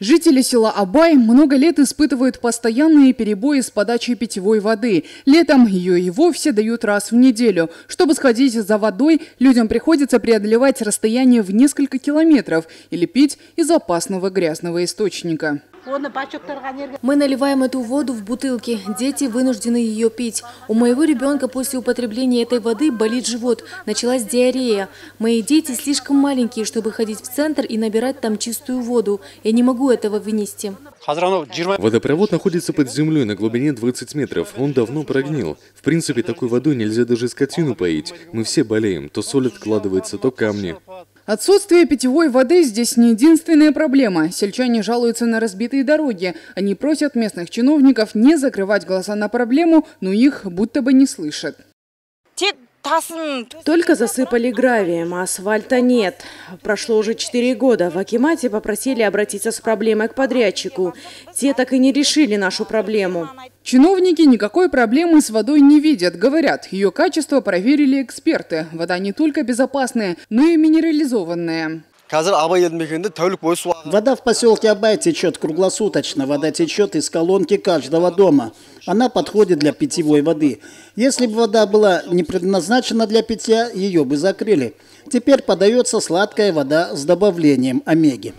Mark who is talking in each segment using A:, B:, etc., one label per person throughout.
A: Жители села Абай много лет испытывают постоянные перебои с подачей питьевой воды. Летом ее и вовсе дают раз в неделю. Чтобы сходить за водой, людям приходится преодолевать расстояние в несколько километров или пить из опасного грязного источника. Мы
B: наливаем эту воду в бутылки. Дети вынуждены ее пить. У моего ребенка после употребления этой воды болит живот. Началась диарея. Мои дети слишком маленькие, чтобы ходить в центр и набирать там чистую воду. Я не могу этого вынести.
C: Водопровод находится под землей на глубине 20 метров. Он давно прогнил. В принципе, такой водой нельзя даже скотину поить. Мы все болеем. То соль откладывается, то камни.
A: Отсутствие питьевой воды здесь не единственная проблема. Сельчане жалуются на разбитые дороги. Они просят местных чиновников не закрывать глаза на проблему, но их будто бы не слышат. Тик только засыпали гравием, а асфальта нет. Прошло уже четыре года. В Акимате попросили обратиться с проблемой к подрядчику. Те так и не решили нашу проблему. Чиновники никакой проблемы с водой не видят. Говорят, ее качество проверили эксперты. Вода не только безопасная, но и минерализованная.
D: Вода в поселке Абай течет круглосуточно. Вода течет из колонки каждого дома. Она подходит для питьевой воды. Если бы вода была не предназначена для питья, ее бы закрыли. Теперь подается сладкая вода с добавлением омеги.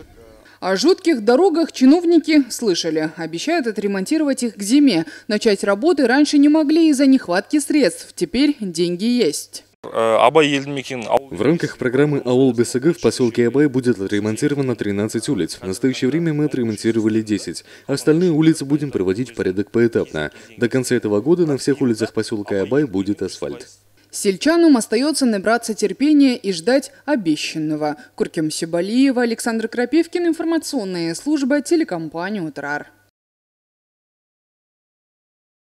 D: О жутких дорогах чиновники слышали. Обещают
A: отремонтировать их к зиме. Начать работы раньше не могли из-за нехватки средств. Теперь деньги есть.
C: Э, в рамках программы АОЛ БСГ» в поселке Абай будет отремонтировано 13 улиц. В настоящее время мы отремонтировали 10. Остальные улицы будем проводить в порядок поэтапно. До конца этого года на всех улицах поселка Абай будет асфальт.
A: Сельчанам остается набраться терпения и ждать обещанного. Куркем Сибалиева, Александр Крапивкин, информационная служба, телекомпании «Утрар».